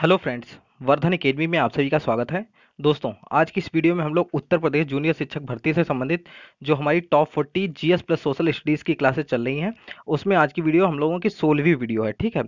hello friends Vardhan academy में आप सभी का स्वागत है दोस्तों आज की इस वीडियो में हम लोग उत्तर प्रदेश जूनियर शिक्षक भर्ती से संबंधित जो हमारी top forty GS plus social studies की क्लासेस चल रही हैं उसमें आज की वीडियो हम लोगों की सोलहवीं वीडियो है ठीक है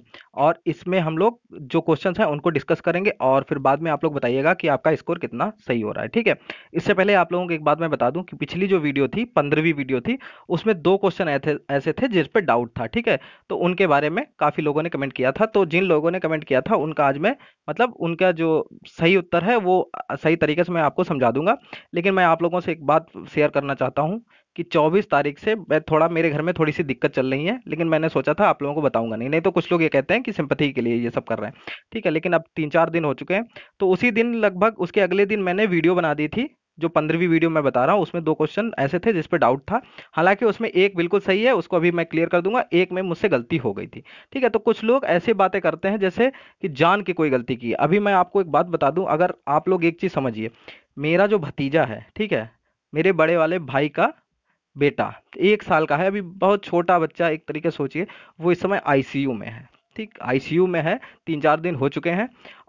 और इसमें हम लोग जो क्वेश्चंस हैं उनको डिस्कस करेंगे और फिर बाद में आप लोग बताइएगा कि आपका स्कोर कितना सही हो रहा है ठीक है इससे पहले आप लोगों को एक बात मैं बता दूँ कि पिछली जो वीडियो थी पंद्रहवीं वीडियो थी उसमें दो क्वेश्चन ऐसे थे जिस पर डाउट था ठीक है तो उनके बारे में काफ़ी लोगों ने कमेंट किया था तो जिन लोगों ने कमेंट किया था उनका आज मैं मतलब उनका जो सही उत्तर है वो सही तरीके से मैं आपको समझा दूंगा लेकिन मैं आप लोगों से एक बात शेयर करना चाहता हूँ कि 24 तारीख से मैं थोड़ा मेरे घर में थोड़ी सी दिक्कत चल रही है लेकिन मैंने सोचा था आप लोगों को बताऊंगा नहीं नहीं तो कुछ लोग ये कहते हैं कि सिंपथी के लिए ये सब कर रहे हैं ठीक है लेकिन अब तीन चार दिन हो चुके हैं तो उसी दिन लगभग उसके अगले दिन मैंने वीडियो बना दी थी जो पंद्रहवीं वीडियो मैं बता रहा हूँ उसमें दो क्वेश्चन ऐसे थे जिसपे डाउट था हालांकि उसमें एक बिल्कुल सही है उसको अभी मैं क्लियर कर दूंगा एक में मुझसे गलती हो गई थी ठीक है तो कुछ लोग ऐसी बातें करते हैं जैसे कि जान के कोई गलती की अभी मैं आपको एक बात बता दूँ अगर आप लोग एक चीज़ समझिए मेरा जो भतीजा है ठीक है मेरे बड़े वाले भाई का बेटा एक साल का है अभी बहुत छोटा बच्चा एक तरीके सोचिए वो इस समय आईसीयू में है ठीक आईसीयू में है तीन चार दिन हो चुके हैं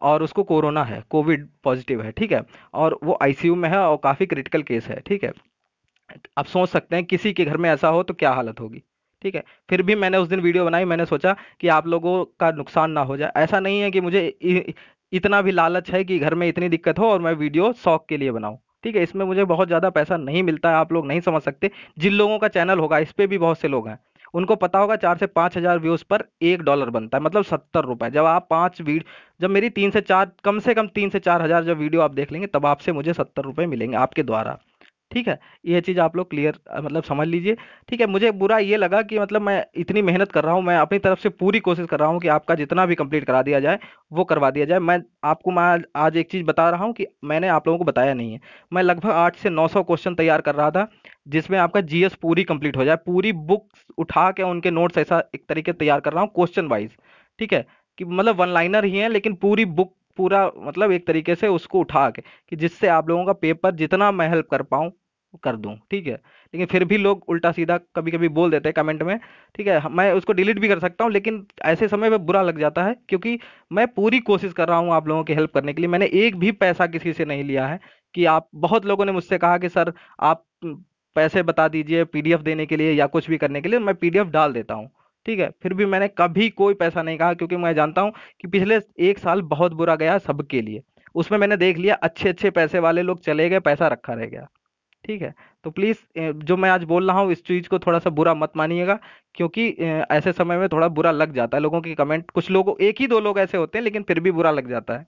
और उसको कोरोना है कोविड पॉजिटिव है ठीक है और वो आईसीयू में है और काफ़ी क्रिटिकल केस है ठीक है आप सोच सकते हैं किसी के घर में ऐसा हो तो क्या हालत होगी ठीक है फिर भी मैंने उस दिन वीडियो बनाई मैंने सोचा कि आप लोगों का नुकसान ना हो जाए ऐसा नहीं है कि मुझे इतना भी लालच है कि घर में इतनी दिक्कत हो और मैं वीडियो शौक के लिए बनाऊँ ठीक है इसमें मुझे बहुत ज़्यादा पैसा नहीं मिलता है आप लोग नहीं समझ सकते जिन लोगों का चैनल होगा इस पर भी बहुत से लोग हैं उनको पता होगा चार से पाँच हज़ार व्यूज़ पर एक डॉलर बनता है मतलब सत्तर रुपये जब आप पाँच वीड जब मेरी तीन से चार कम से कम तीन से चार हज़ार जब वीडियो आप देख लेंगे तब आपसे मुझे सत्तर रुपये मिलेंगे आपके द्वारा ठीक है ये चीज़ आप लोग क्लियर मतलब समझ लीजिए ठीक है मुझे बुरा ये लगा कि मतलब मैं इतनी मेहनत कर रहा हूँ मैं अपनी तरफ से पूरी कोशिश कर रहा हूँ कि आपका जितना भी कंप्लीट करा दिया जाए वो करवा दिया जाए मैं आपको मैं आज एक चीज़ बता रहा हूँ कि मैंने आप लोगों को बताया नहीं है मैं लगभग आठ से नौ सौ क्वेश्चन तैयार कर रहा था जिसमें आपका जीएस पूरी कंप्लीट हो जाए पूरी बुक्स उठा के उनके नोट्स ऐसा एक तरीके तैयार कर रहा हूँ क्वेश्चन वाइज ठीक है कि मतलब वन लाइनर ही है लेकिन पूरी बुक पूरा मतलब एक तरीके से उसको उठा के कि जिससे आप लोगों का पेपर जितना मैं हेल्प कर पाऊँ कर दूँ ठीक है लेकिन फिर भी लोग उल्टा सीधा कभी कभी बोल देते हैं कमेंट में ठीक है मैं उसको डिलीट भी कर सकता हूँ लेकिन ऐसे समय में बुरा लग जाता है क्योंकि मैं पूरी कोशिश कर रहा हूँ आप लोगों की हेल्प करने के लिए मैंने एक भी पैसा किसी से नहीं लिया है कि आप बहुत लोगों ने मुझसे कहा कि सर आप पैसे बता दीजिए पीडीएफ देने के लिए या कुछ भी करने के लिए मैं पीडीएफ डाल देता हूँ ठीक है फिर भी मैंने कभी कोई पैसा नहीं कहा क्योंकि मैं जानता हूँ कि पिछले एक साल बहुत बुरा गया सबके लिए उसमें मैंने देख लिया अच्छे अच्छे पैसे वाले लोग चले गए पैसा रखा रह गया ठीक है तो प्लीज़ जो मैं आज बोल रहा हूँ इस चीज़ को थोड़ा सा बुरा मत मानिएगा क्योंकि ऐसे समय में थोड़ा बुरा लग जाता है लोगों के कमेंट कुछ लोगों एक ही दो लोग ऐसे होते हैं लेकिन फिर भी बुरा लग जाता है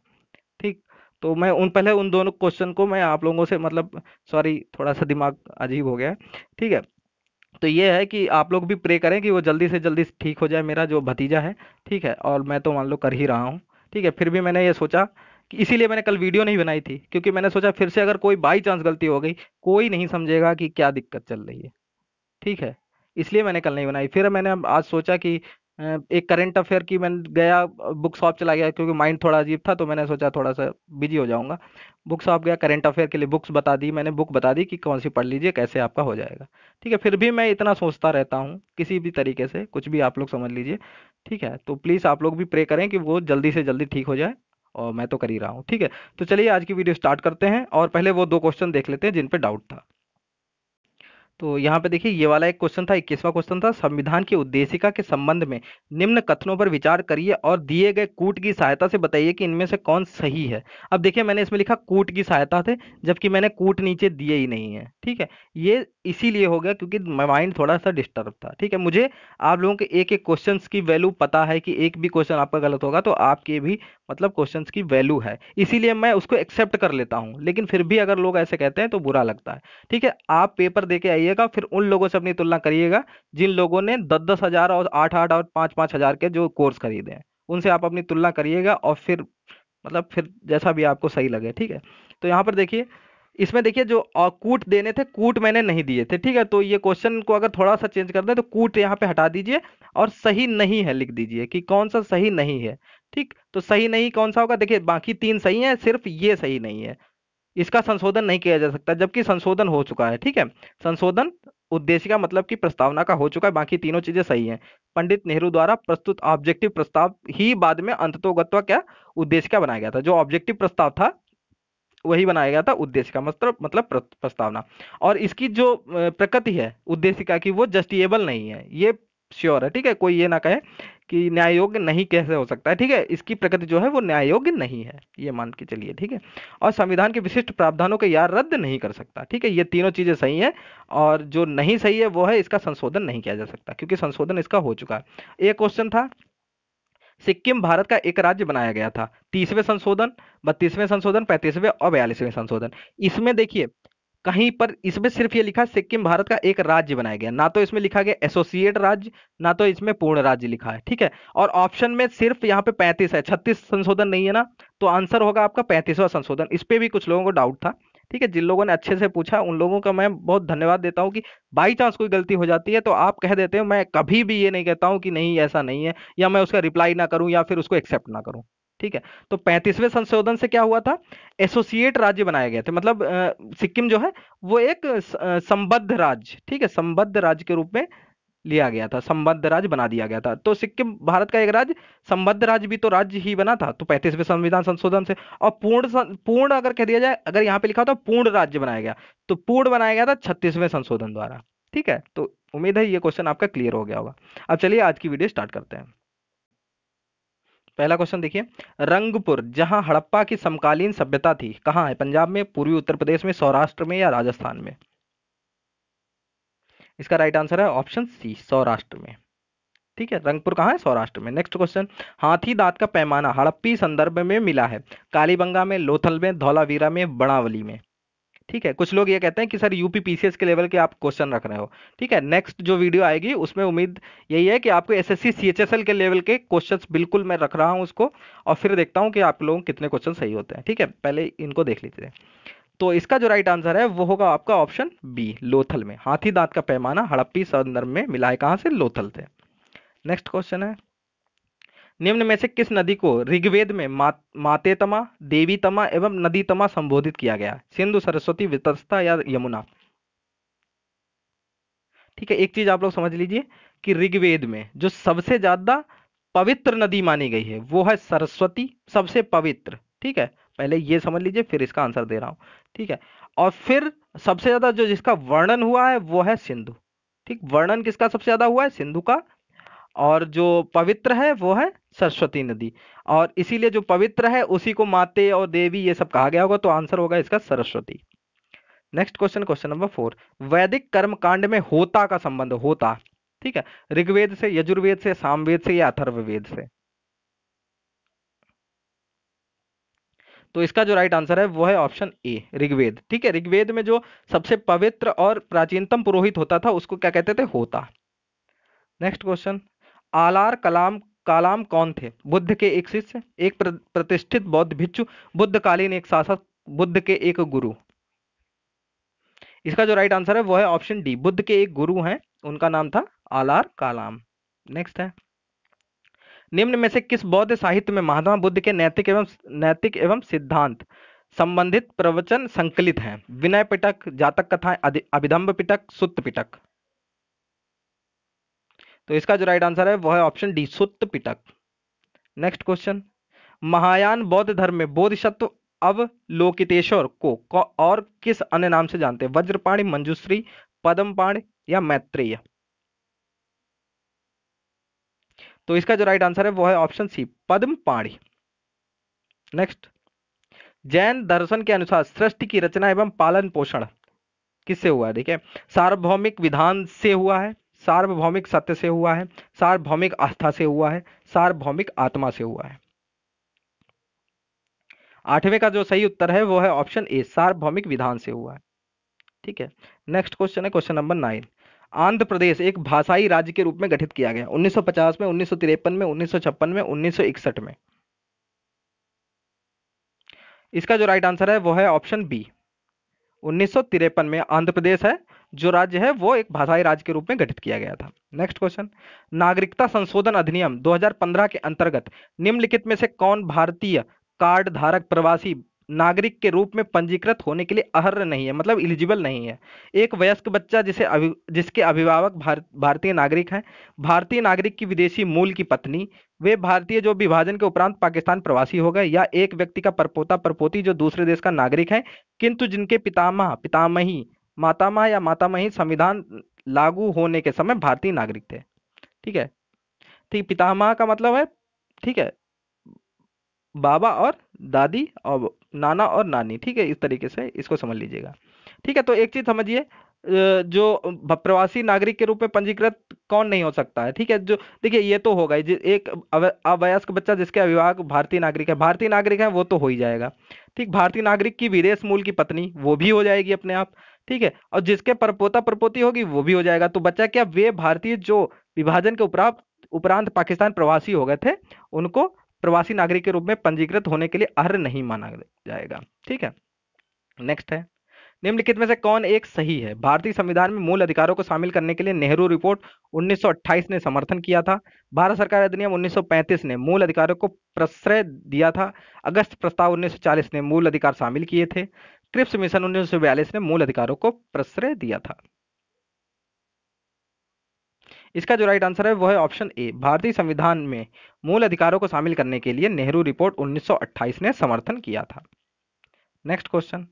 ठीक तो मैं उन पहले उन दोनों क्वेश्चन को मैं आप लोगों से मतलब सॉरी थोड़ा सा दिमाग अजीब हो गया ठीक है तो ये है कि आप लोग भी प्रे करें कि वो जल्दी से जल्दी ठीक हो जाए मेरा जो भतीजा है ठीक है और मैं तो मान लो कर ही रहा हूँ ठीक है फिर भी मैंने ये सोचा कि इसीलिए मैंने कल वीडियो नहीं बनाई थी क्योंकि मैंने सोचा फिर से अगर कोई बाई चांस गलती हो गई कोई नहीं समझेगा कि क्या दिक्कत चल रही है ठीक है इसलिए मैंने कल नहीं बनाई फिर मैंने आज सोचा कि एक करंट अफेयर की मैं गया बुक शॉप चला गया क्योंकि माइंड थोड़ा अजीब था तो मैंने सोचा थोड़ा सा बिजी हो जाऊंगा बुक शॉप गया करंट अफेयर के लिए बुक्स बता दी मैंने बुक बता दी कि कौन सी पढ़ लीजिए कैसे आपका हो जाएगा ठीक है फिर भी मैं इतना सोचता रहता हूँ किसी भी तरीके से कुछ भी आप लोग समझ लीजिए ठीक है तो प्लीज़ आप लोग भी प्रे करें कि वो जल्दी से जल्दी ठीक हो जाए और मैं तो कर ही रहा हूँ ठीक है तो चलिए आज की वीडियो स्टार्ट करते हैं और पहले वो दो क्वेश्चन देख लेते हैं जिन पर डाउट था तो यहाँ पे देखिए ये वाला एक क्वेश्चन था इक्कीसवा क्वेश्चन था संविधान की उद्देशिका के संबंध में निम्न कथनों पर विचार करिए और दिए गए कूट की सहायता से बताइए कि इनमें से कौन सही है अब देखिए मैंने इसमें लिखा कूट की सहायता से जबकि मैंने कूट नीचे दिए ही नहीं है ठीक है ये इसीलिए हो गया क्योंकि माइंड थोड़ा सा डिस्टर्ब था ठीक है मुझे आप लोगों के एक एक क्वेश्चन की वैल्यू पता है कि एक भी क्वेश्चन आपका गलत होगा तो आपके भी मतलब क्वेश्चन की वैल्यू है इसीलिए मैं उसको एक्सेप्ट कर लेता हूँ लेकिन फिर भी अगर लोग ऐसे कहते हैं तो बुरा लगता है ठीक है आप पेपर दे आइएगा फिर उन लोगों से अपनी तुलना करिएगा जिन लोगों ने दस दस हज़ार और आठ आठ और पाँच पाँच हज़ार के जो कोर्स खरीदे हैं उनसे आप अपनी तुलना करिएगा और फिर मतलब फिर जैसा भी आपको सही लगे ठीक है तो यहाँ पर देखिए इसमें देखिए जो कूट देने थे कूट मैंने नहीं दिए थे ठीक है तो ये क्वेश्चन को अगर थोड़ा सा चेंज कर दें तो कूट यहाँ पे हटा दीजिए और सही नहीं है लिख दीजिए कि कौन सा सही नहीं है ठीक तो सही नहीं कौन सा होगा देखिए बाकी तीन सही हैं सिर्फ ये सही नहीं है इसका संशोधन नहीं किया जा सकता जबकि संशोधन हो चुका है ठीक है संशोधन उद्देश्य का मतलब कि प्रस्तावना का हो चुका है बाकी तीनों चीजें सही हैं पंडित नेहरू द्वारा प्रस्तुत ऑब्जेक्टिव प्रस्ताव ही बाद में अंततोगत्व क्या उद्देश्य का बनाया गया था जो ऑब्जेक्टिव प्रस्ताव था वही बनाया गया था उद्देशिका मतलब मतलब प्रस्तावना और इसकी जो प्रकृति है उद्देशिका की वो जस्टिएबल नहीं है ये श्योर है ठीक है कोई ये ना कहे कि न्याय योग्य नहीं कैसे हो सकता है ठीक है इसकी प्रकृति जो है वो न्याय योग्य नहीं है ये मान के चलिए ठीक है और संविधान के विशिष्ट प्रावधानों को यार रद्द नहीं कर सकता ठीक है ये तीनों चीज़ें सही है और जो नहीं सही है वो है इसका संशोधन नहीं किया जा सकता क्योंकि संशोधन इसका हो चुका है एक क्वेश्चन था सिक्किम भारत का एक राज्य बनाया गया था तीसवें संशोधन बत्तीसवें संशोधन पैंतीसवें और बयालीसवें संशोधन इसमें देखिए कहीं पर इसमें सिर्फ ये लिखा सिक्किम भारत का एक राज्य बनाया गया ना तो इसमें लिखा गया एसोसिएट राज्य ना तो इसमें पूर्ण राज्य लिखा है ठीक है और ऑप्शन में सिर्फ यहाँ पे पैंतीस है छत्तीस संशोधन नहीं है ना तो आंसर होगा आपका पैंतीसवा संशोधन इस पर भी कुछ लोगों को डाउट था ठीक है जिन लोगों ने अच्छे से पूछा उन लोगों का मैं बहुत धन्यवाद देता हूँ कि बाई चांस कोई गलती हो जाती है तो आप कह देते हो मैं कभी भी ये नहीं कहता हूँ कि नहीं ऐसा नहीं है या मैं उसका रिप्लाई ना करूँ या फिर उसको एक्सेप्ट ना करूँ ठीक है तो पैंतीसवें संशोधन से क्या हुआ था एसोसिएट राज्य बनाए गए थे मतलब सिक्किम जो है वो एक संबद्ध राज्य ठीक है संबद्ध राज्य के रूप में लिया गया था संबद्ध राज्य बना दिया गया था तो सिक्किम भारत का एक राज्य संबद्ध राज्य भी तो राज्य ही बना था तो पैंतीसवें संविधान संशोधन से और पूर्ण पूर्ण अगर कह दिया जाए अगर यहाँ पे लिखा होता तो पूर्ण राज्य बनाया गया तो पूर्ण बनाया गया था छत्तीसवें संशोधन द्वारा ठीक है तो उम्मीद है ये क्वेश्चन आपका क्लियर हो गया होगा अब चलिए आज की वीडियो स्टार्ट करते हैं पहला क्वेश्चन देखिए रंगपुर जहां हड़प्पा की समकालीन सभ्यता थी कहाँ है पंजाब में पूर्वी उत्तर प्रदेश में सौराष्ट्र में या राजस्थान में इसका राइट आंसर है ऑप्शन सी सौराष्ट्र में ठीक है रंगपुर कहाँ है सौराष्ट्र में नेक्स्ट क्वेश्चन हाथी दांत का पैमाना हड़प्पी संदर्भ में मिला है कालीबंगा में लोथल में धौलावीरा में बड़ावली में ठीक है कुछ लोग ये कहते हैं कि सर यूपी पीसीएस के लेवल के आप क्वेश्चन रख रहे हो ठीक है नेक्स्ट जो वीडियो आएगी उसमें उम्मीद यही है कि आपको एसएससी सीएचएसएल के लेवल के क्वेश्चंस बिल्कुल मैं रख रहा हूँ उसको और फिर देखता हूँ कि आप लोगों कितने क्वेश्चन सही होते हैं ठीक है पहले इनको देख लीजिए तो इसका जो राइट आंसर है वो होगा आपका ऑप्शन बी लोथल में हाथी दांत का पैमाना हड़प्पी संदर्भ में मिला है कहां से लोथल से नेक्स्ट क्वेश्चन है निम्न में से किस नदी को ऋग्वेद में मा, मातेतमा देवीतमा एवं नदीतमा संबोधित किया गया सिंधु सरस्वती वितस्ता या यमुना ठीक है एक चीज आप लोग समझ लीजिए कि ऋग्वेद में जो सबसे ज्यादा पवित्र नदी मानी गई है वो है सरस्वती सबसे पवित्र ठीक है पहले ये समझ लीजिए फिर इसका आंसर दे रहा हूं ठीक है और फिर सबसे ज्यादा जो जिसका वर्णन हुआ है वो है सिंधु ठीक वर्णन किसका सबसे ज्यादा हुआ है सिंधु का और जो पवित्र है वो है सरस्वती नदी और इसीलिए जो पवित्र है उसी को माते और देवी ये सब कहा गया होगा तो आंसर होगा इसका Saraswati next question question number four वैदिक कर्म कांड में होता का संबंध होता ठीक है ऋग्वेद से यजुर्वेद से सामवेद से या अथर्ववेद से तो इसका जो राइट आंसर है वो है ऑप्शन ए ऋग्वेद ठीक है ऋग्वेद में जो सबसे पवित्र और प्राचीनतम पुरोहित होता था उसको क्या कहते थे होता नेक्स्ट क्वेश्चन आलार कलाम कालाम कौन थे बुद्ध के एक शिष्य एक प्रतिष्ठित बौद्ध भिक्षु बुद्धकालीन एक शासक बुद्ध के एक गुरु इसका जो राइट आंसर है वो है ऑप्शन डी बुद्ध के एक गुरु हैं उनका नाम था आलार कालाम नेक्स्ट है निम्न में से किस बौद्ध साहित्य में महात्मा बुद्ध के नैतिक एवं नैतिक एवं सिद्धांत संबंधित प्रवचन संकलित हैं विनय पिटक जातक कथाएं अभिधम्ब पिटक सुत्त पिटक तो इसका जो राइट आंसर है वह है option D Sutta Pitaka next question Mahayana बौद्ध धर्म में बोधिसत्व अवलोकितेश्वर को और किस अन्य नाम से जानते हैं वज्रपाणी मंजुश्री पद्मपाणी या मैत्रेय तो इसका जो राइट आंसर है वो है ऑप्शन सी पद्म पाणी नेक्स्ट जैन दर्शन के अनुसार सृष्टि की रचना एवं पालन पोषण किससे हुआ है ठीक है सार्वभौमिक विधान से हुआ है सार्वभौमिक सत्य से हुआ है सार्वभौमिक आस्था से हुआ है सार्वभौमिक आत्मा से हुआ है आठवें का जो सही उत्तर है वो है ऑप्शन ए सार्वभौमिक विधान से हुआ है ठीक है नेक्स्ट क्वेश्चन है question number nine Andhra Pradesh एक भाषाई राज्य के रूप में गठित किया गया 1950 में उन्नीस में उन्नीस में उन्नीस में इसका जो राइट आंसर है वो है ऑप्शन बी उन्नीस में आंध्र प्रदेश है जो राज्य है वो एक भाषाई राज्य के रूप में गठित किया गया था नेक्स्ट क्वेश्चन नागरिकता संशोधन अधिनियम 2015 के अंतर्गत निम्नलिखित में से कौन भारतीय कार्ड धारक प्रवासी नागरिक के रूप में पंजीकृत होने के लिए अहर नहीं है मतलब इलिजिबल नहीं है एक वयस्क बच्चा जिसे अभि जिसके अभिभावक भार, भारतीय नागरिक हैं भारतीय नागरिक की विदेशी मूल की पत्नी वे भारतीय जो विभाजन के उपरांत पाकिस्तान प्रवासी हो गए या एक व्यक्ति का परपोता परपोती जो दूसरे देश का नागरिक है किंतु जिनके पितामह पितामही मातामह या मातामही संविधान लागू होने के समय भारतीय नागरिक थे ठीक है ठीक पितामह का मतलब है ठीक है बाबा और दादी और नाना और नानी ठीक है इस तरीके से इसको समझ लीजिएगा ठीक है तो एक चीज समझिए जो प्रवासी नागरिक के रूप में पंजीकृत कौन नहीं हो सकता है ठीक है जो देखिए ये तो होगा ही एक अवयस्क बच्चा जिसके अभिभावक भारतीय नागरिक है भारतीय नागरिक है वो तो हो ही जाएगा ठीक भारतीय नागरिक की विदेश मूल की पत्नी वो भी हो जाएगी अपने आप ठीक है और जिसके परपोता परपोती होगी वो भी हो जाएगा तो बच्चा क्या वे भारतीय जो विभाजन के उपरांत उपरांत पाकिस्तान प्रवासी हो गए थे उनको प्रवासी नागरिक के रूप में पंजीकृत होने के लिए अर्ह नहीं माना जाएगा ठीक है नेक्स्ट है निम्नलिखित में से कौन एक सही है भारतीय संविधान में मूल अधिकारों को शामिल करने के लिए नेहरू रिपोर्ट 1928 ने समर्थन किया था भारत सरकार अधिनियम 1935 ने मूल अधिकारों को प्रश्रय दिया था अगस्त प्रस्ताव 1940 ने मूल अधिकार शामिल किए थे क्रिप्स मिशन 1942 ने मूल अधिकारों को प्रश्रय दिया था इसका जो राइट आंसर है वो है ऑप्शन ए भारतीय संविधान में मूल अधिकारों को शामिल करने के लिए नेहरू रिपोर्ट 1928 ने समर्थन किया था नेक्स्ट क्वेश्चन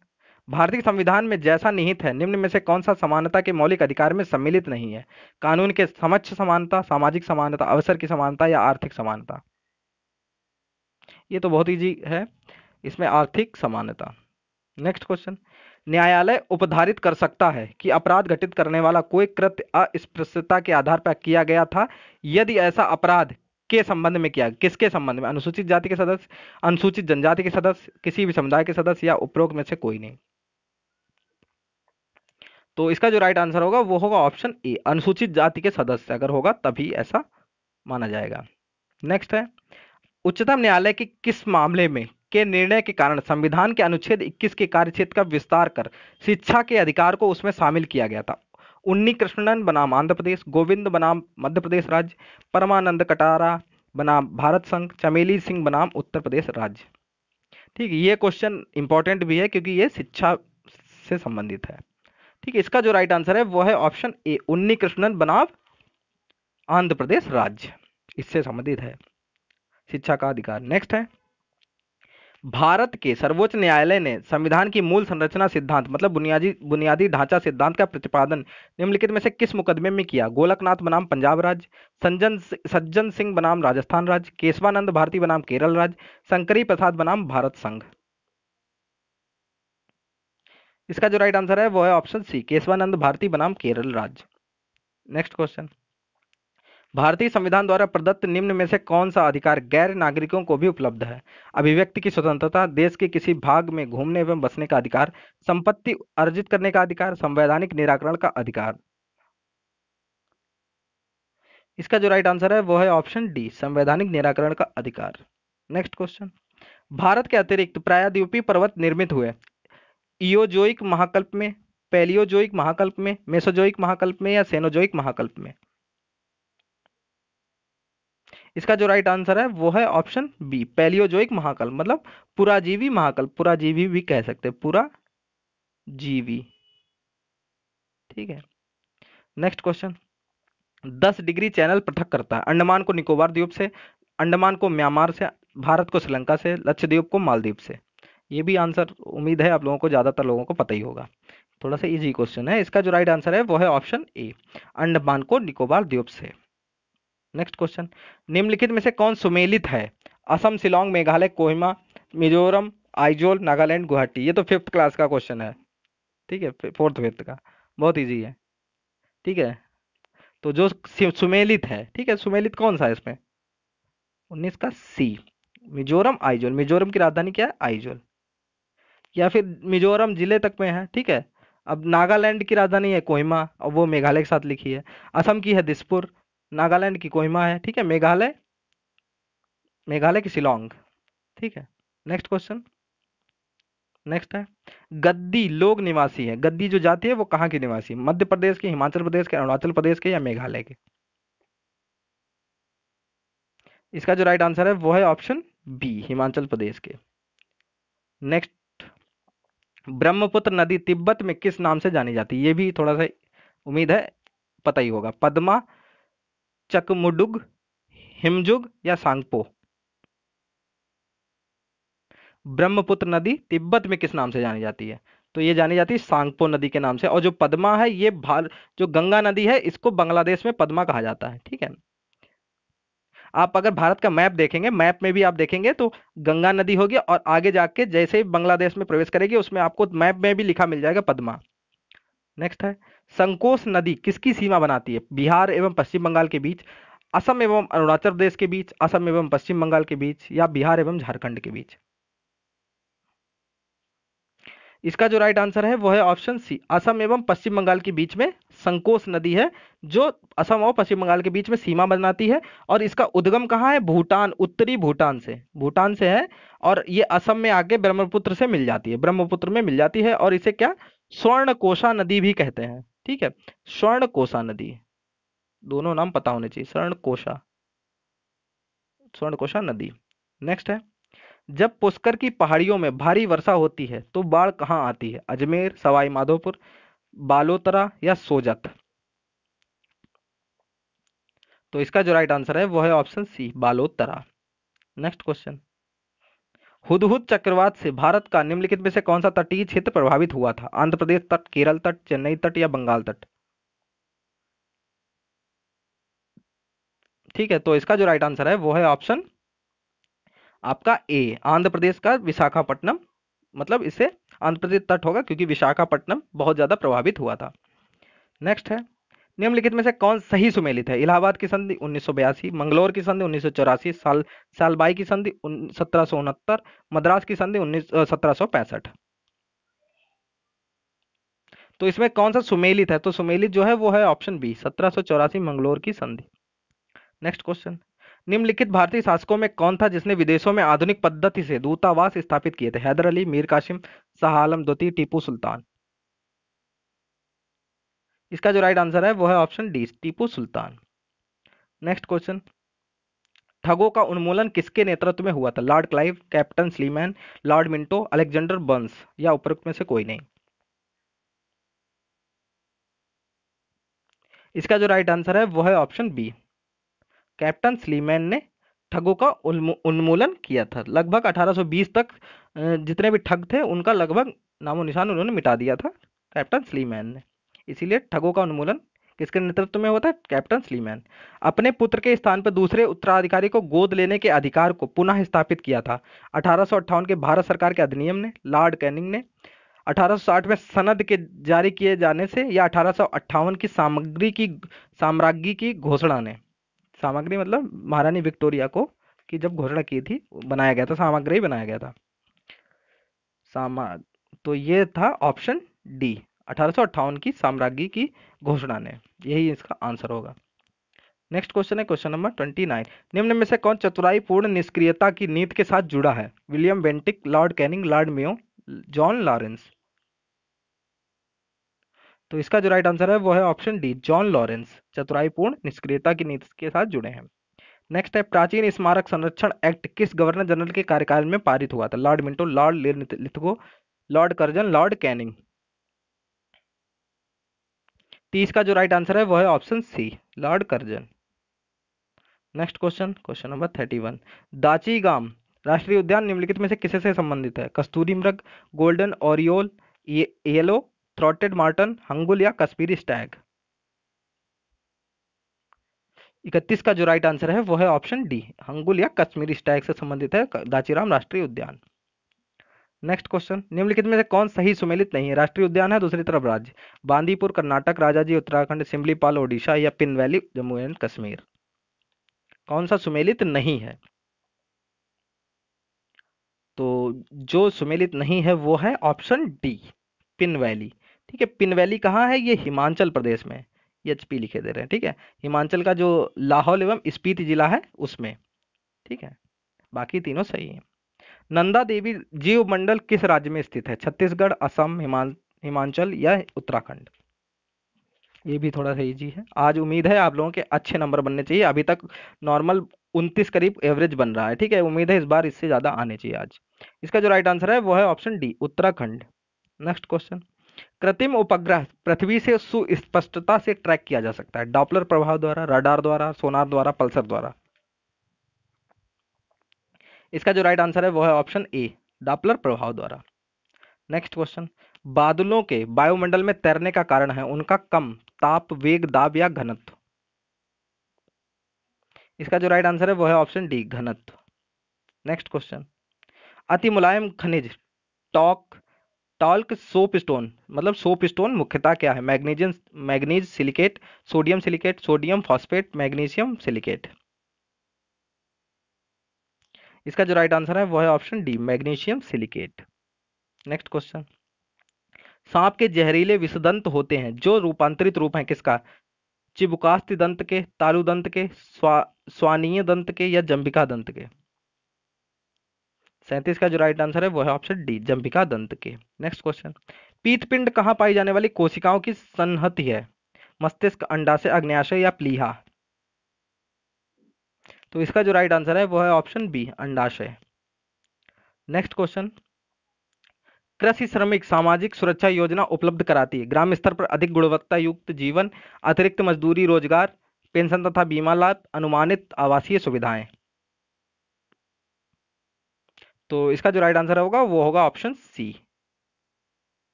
भारतीय संविधान में जैसा निहित है निम्न में से कौन सा समानता के मौलिक अधिकार में सम्मिलित नहीं है कानून के समक्ष समानता सामाजिक समानता अवसर की समानता या आर्थिक समानता ये तो बहुत ईजी है इसमें आर्थिक समानता नेक्स्ट क्वेश्चन न्यायालय उपधारित कर सकता है कि अपराध घटित करने वाला कोई कृत्य अस्पृश्यता के आधार पर किया गया था यदि ऐसा अपराध के संबंध में किया किसके संबंध में अनुसूचित जाति के सदस्य अनुसूचित जनजाति के सदस्य किसी भी समुदाय के सदस्य या उपरोक्त में से कोई नहीं तो इसका जो राइट आंसर होगा वो होगा ऑप्शन ए अनुसूचित जाति के सदस्य अगर होगा तभी ऐसा माना जाएगा नेक्स्ट है उच्चतम न्यायालय के किस मामले में के निर्णय के कारण संविधान के अनुच्छेद 21 के कार्यक्षेत्र का विस्तार कर शिक्षा के अधिकार को उसमें शामिल किया गया था उन्नी कृष्णन बनाम आंध्र प्रदेश गोविंद बनाम मध्य प्रदेश राज्य परमानंद कटारा बनाम भारत संघ चमेली सिंह बनाम उत्तर प्रदेश राज्य ठीक ये क्वेश्चन इंपॉर्टेंट भी है क्योंकि ये शिक्षा से संबंधित है ठीक है इसका जो राइट आंसर है वो है ऑप्शन ए उन्नी कृष्णन बनाम आंध्र प्रदेश राज्य इससे संबंधित है शिक्षा का अधिकार नेक्स्ट है भारत के सर्वोच्च न्यायालय ने संविधान की मूल संरचना सिद्धांत मतलब बुनियादी बुनियादी ढांचा सिद्धांत का प्रतिपादन निम्नलिखित में से किस मुकदमे में किया गोलकनाथ बनाम पंजाब राज्य संजन सज्जन सिंह बनाम राजस्थान राज्य केशवानंद भारती बनाम केरल राज्य शंकरी प्रसाद बनाम भारत संघ इसका जो राइट आंसर है वो है ऑप्शन सी केशवानंद भारती बनाम केरल राज्य नेक्स्ट क्वेश्चन भारतीय संविधान द्वारा प्रदत्त निम्न में से कौन सा अधिकार गैर नागरिकों को भी उपलब्ध है अभिव्यक्ति की स्वतंत्रता देश के किसी भाग में घूमने एवं बसने का अधिकार संपत्ति अर्जित करने का अधिकार संवैधानिक निराकरण का अधिकार इसका जो राइट आंसर है वो है ऑप्शन डी संवैधानिक निराकरण का अधिकार नेक्स्ट क्वेश्चन भारत के अतिरिक्त प्रायद्वीपी पर्वत निर्मित हुए इोजोईक महाकल्प में पेलियोजोईक महाकल्प में मेसोजोइक महाकल्प में या सेनोजोइक महाकल्प में इसका जो राइट आंसर है वो है ऑप्शन बी पैलियोजोइक महाकल मतलब पुराजीवी महाकल पुराजीवी भी कह सकते हैं पूरा जीवी ठीक है नेक्स्ट क्वेश्चन दस डिग्री चैनल पृथक करता है अंडमान को निकोबार द्वीप से अंडमान को म्यांमार से भारत को श्रीलंका से लक्षद्वीप को मालदीप से ये भी आंसर उम्मीद है आप लोगों को ज़्यादातर लोगों को पता ही होगा थोड़ा सा इजी क्वेश्चन है इसका जो राइट आंसर है वो है ऑप्शन ए अंडमान को निकोबार द्वीप से नेक्स्ट क्वेश्चन निम्नलिखित में से कौन सुमेलित है असम शिलोंग मेघालय कोहिमा मिजोरम आइजोल नागालैंड गुवाहाटी ये तो फिफ्थ क्लास का क्वेश्चन है ठीक है फोर्थ फिफ्थ का बहुत ईजी है ठीक है तो जो सुमेलित है ठीक है सुमेलित कौन सा है इसमें उन्नीस का सी मिजोरम आइजोल मिजोरम की राजधानी क्या है आइजोल या फिर मिजोरम जिले तक में है ठीक है अब नागालैंड की राजधानी है कोहिमा और वो मेघालय के साथ लिखी है असम की है दिसपुर नागालैंड की कोहिमा है ठीक है मेघालय मेघालय की शिलोंग ठीक है नेक्स्ट क्वेश्चन नेक्स्ट है गद्दी लोग निवासी है गद्दी जो जाती है वो कहाँ की निवासी है मध्य प्रदेश के हिमाचल प्रदेश के अरुणाचल प्रदेश के या मेघालय के इसका जो राइट आंसर है वो है ऑप्शन बी हिमाचल प्रदेश के नेक्स्ट ब्रह्मपुत्र नदी तिब्बत में किस नाम से जानी जाती है ये भी थोड़ा सा उम्मीद है पता ही होगा पद्मा चकमुडुग हिमजुग या सांगपो ब्रह्मपुत्र नदी तिब्बत में किस नाम से जानी जाती है तो ये जानी जाती है सांगपो नदी के नाम से और जो पद्मा है ये भार जो गंगा नदी है इसको बांग्लादेश में पद्मा कहा जाता है ठीक है आप अगर भारत का मैप देखेंगे मैप में भी आप देखेंगे तो गंगा नदी होगी और आगे जाके जैसे ही बांग्लादेश में प्रवेश करेगी उसमें आपको मैप में भी लिखा मिल जाएगा पद्मा नेक्स्ट है संकोश नदी किसकी सीमा बनाती है बिहार एवं पश्चिम बंगाल के बीच असम एवं अरुणाचल प्रदेश के बीच असम एवं पश्चिम बंगाल के बीच या बिहार एवं झारखंड के बीच इसका जो राइट आंसर है वो है ऑप्शन सी असम एवं पश्चिम बंगाल के बीच में संकोश नदी है जो असम और पश्चिम बंगाल के बीच में सीमा बनाती है और इसका उद्गम कहाँ है भूटान उत्तरी भूटान से भूटान से है और ये असम में आके ब्रह्मपुत्र से मिल जाती है ब्रह्मपुत्र में मिल जाती है और इसे क्या स्वर्ण कोशा नदी भी कहते हैं ठीक है स्वर्ण कोशा नदी दोनों नाम पता होने चाहिए स्वर्ण कोशा स्वर्ण कोशा नदी नेक्स्ट है जब पुष्कर की पहाड़ियों में भारी वर्षा होती है तो बाढ़ कहाँ आती है अजमेर सवाई माधोपुर बालोतरा या सोजत तो इसका जो राइट आंसर है वह है option C Balotra next question Hudhud चक्रवात से भारत का निम्नलिखित में से कौन सा तटीय क्षेत्र प्रभावित हुआ था आंध्र प्रदेश तट केरल तट चेन्नई तट या बंगाल तट ठीक है तो इसका जो राइट आंसर है वो है ऑप्शन आपका ए आंध्र प्रदेश का विशाखापट्टनम मतलब इसे आंध्र प्रदेश तट होगा क्योंकि विशाखापट्टनम बहुत ज्यादा प्रभावित हुआ था नेक्स्ट है निम्नलिखित में से कौन सही सुमेलित है इलाहाबाद की संधि उन्नीस मंगलोर की संधि उन्नीस साल सालबाई की संधि सत्रह मद्रास की संधि उन्नीस तो इसमें कौन सा सुमेलित है तो सुमेलित जो है वो है ऑप्शन बी सत्रह मंगलोर की संधि नेक्स्ट क्वेश्चन निम्नलिखित भारतीय शासकों में कौन था जिसने विदेशों में आधुनिक पद्धति से दूतावास स्थापित किए थे हैदर अली मीर काशिम शाह आलम द्वितीय टीपू सुल्तान इसका जो राइट आंसर है वो है option D Tipu Sultan next question ठगों का उन्मूलन किसके नेतृत्व में हुआ था lord Clive captain Sleeman lord Minto Alexander Burns या उपरोक्त में से कोई नहीं इसका जो राइट आंसर है वह है ऑप्शन बी कैप्टन स्लीमैन ने ठगों का उन्मूलन किया था लगभग 1820 तक जितने भी ठग थे उनका लगभग नामो निशान उन्होंने मिटा दिया था कैप्टन स्लीमैन ने इसीलिए ठगों का उन्मूलन किसके नेतृत्व में होता है कैप्टन स्लीमैन अपने पुत्र के स्थान पर दूसरे उत्तराधिकारी को गोद लेने के अधिकार को पुनः स्थापित किया था अठारह के भारत सरकार के अधिनियम ने लॉर्ड कैनिंग ने 1860 में सनद के जारी किए जाने से या अठारह की सामग्री की साम्राज्ञी की घोषणा ने सामग्री मतलब महारानी विक्टोरिया को की जब घोषणा की थी बनाया गया था सामग्री बनाया गया था सामा तो ये था ऑप्शन डी अठारह की साम्राज्ञी की घोषणा ने यही इसका आंसर होगा नेक्स्ट क्वेश्चन है क्वेश्चन नंबर ट्वेंटी नाइन निम्न में से कौन चतुराई पूर्ण निष्क्रियता की नीति के साथ जुड़ा है William Bentinck lord Canning lord Mayo John Lawrence तो इसका जो राइट आंसर है वो है ऑप्शन डी जॉन लॉरेंस चतुराई पूर्ण निष्क्रियता की नीति के साथ जुड़े हैं नेक्स्ट है प्राचीन स्मारक संरक्षण एक्ट किस गवर्नर जनरल के कार्यकाल में पारित हुआ था lord Minto lord Linlithgow lord Curzon lord Canning तीस का जो राइट आंसर है वह है option C lord Curzon next question question number thirty one Dachigam राष्ट्रीय उद्यान निम्नलिखित में से किसे से संबंधित है कस्तूरी मृग गोल्डन ओरियोल ये, येलो थ्रॉटेड मार्टन हंगुल या कश्मीरी स्टैग इकतीस का जो राइट आंसर है वो है ऑप्शन डी हंगुल या कश्मीरी स्टैग से संबंधित है दाचीराम राष्ट्रीय उद्यान नेक्स्ट क्वेश्चन निम्नलिखित में से कौन सही सुमेलित नहीं है राष्ट्रीय उद्यान है दूसरी तरफ राज्य बांदीपुर कर्नाटक राजाजी उत्तराखंड सिमलीपाल ओडिशा या pin valley Jammu and Kashmir कौन सा सुमेलित नहीं है तो जो सुमेलित नहीं है वो है ऑप्शन डी पिन वैली ठीक है पिन वैली कहाँ है ये हिमाचल प्रदेश में एच पी लिखे दे रहे हैं ठीक है हिमाचल का जो लाहौल एवं स्पीति जिला है उसमें ठीक है बाकी तीनों सही हैं नंदा देवी जीव मंडल किस राज्य में स्थित है छत्तीसगढ़ असम हिमाचल या उत्तराखंड ये भी थोड़ा सा जी है आज उम्मीद है आप लोगों के अच्छे नंबर बनने चाहिए अभी तक नॉर्मल उनतीस करीब एवरेज बन रहा है ठीक है उम्मीद है इस बार इससे ज़्यादा आने चाहिए आज इसका जो राइट आंसर है वो है option D Uttarakhand next question कृत्रिम उपग्रह पृथ्वी से सुस्पष्टता से ट्रैक किया जा सकता है डॉपलर प्रभाव द्वारा रडार द्वारा सोनार द्वारा पल्सर द्वारा इसका जो राइट आंसर है वो है ऑप्शन ए डापलर प्रभाव द्वारा नेक्स्ट क्वेश्चन बादलों के वायुमंडल में तैरने का कारण है उनका कम ताप वेग दाब या घनत्व इसका जो राइट आंसर है वो है ऑप्शन डी घनत्व नेक्स्ट क्वेश्चन अति मुलायम खनिज टॉक टॉल्क सोप स्टोन मतलब सोप स्टोन मुख्यता क्या है magnesium manganese silicate sodium silicate sodium phosphate magnesium silicate इसका जो राइट आंसर है वो है option D magnesium silicate next question सांप के जहरीले विषदंत होते हैं जो रूपांतरित रूप है किसका चिबुकास्ति दंत के तालु दंत के स्वा, स्वानीय दंत के या जंबिका दंत के सैंतीस का जो राइट आंसर है वह है ऑप्शन डी जंबिका दंत के नेक्स्ट क्वेश्चन पीतपिंड कहाँ पाई जाने वाली कोशिकाओं की संहति है मस्तिष्क अंडाशय अग्नाशय या प्लीहा तो इसका जो राइट आंसर है वो है ऑप्शन बी अंडाशय नेक्स्ट क्वेश्चन कृषि श्रमिक सामाजिक सुरक्षा योजना उपलब्ध कराती है ग्राम स्तर पर अधिक गुणवत्ता युक्त जीवन अतिरिक्त मजदूरी रोजगार पेंशन तथा बीमा लाभ अनुमानित आवासीय सुविधाएं तो इसका जो राइट आंसर होगा वो होगा ऑप्शन सी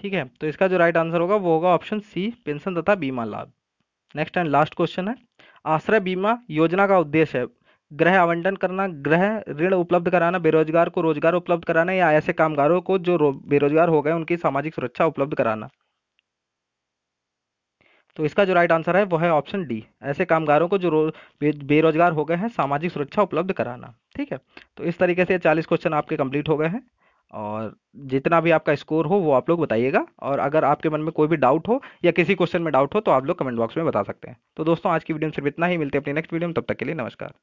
ठीक है तो इसका जो राइट आंसर होगा वो होगा ऑप्शन सी पेंशन तथा बीमा लाभ नेक्स्ट एंड लास्ट क्वेश्चन है आश्रय बीमा योजना का उद्देश्य है ग्रह आवंटन करना ग्रह ऋण उपलब्ध कराना बेरोजगार को रोजगार उपलब्ध कराना या ऐसे कामगारों को जो बेरोजगार हो गए उनकी सामाजिक सुरक्षा उपलब्ध कराना तो इसका जो राइट आंसर है वो है ऑप्शन डी ऐसे कामगारों को जो बेरोजगार हो गए हैं सामाजिक सुरक्षा उपलब्ध कराना ठीक है तो इस तरीके से चालीस क्वेश्चन आपके कंप्लीट हो गए हैं और जितना भी आपका स्कोर हो वो आप लोग बताइएगा और अगर आपके मन में कोई भी डाउट हो या किसी क्वेश्चन में डाउट हो तो आप लोग कमेंट बॉक्स में बता सकते हैं तो दोस्तों आज की वीडियो में सिर्फ इतना ही मिलते हैं अपने नेक्स्ट वीडियो में तब तक के लिए नमस्कार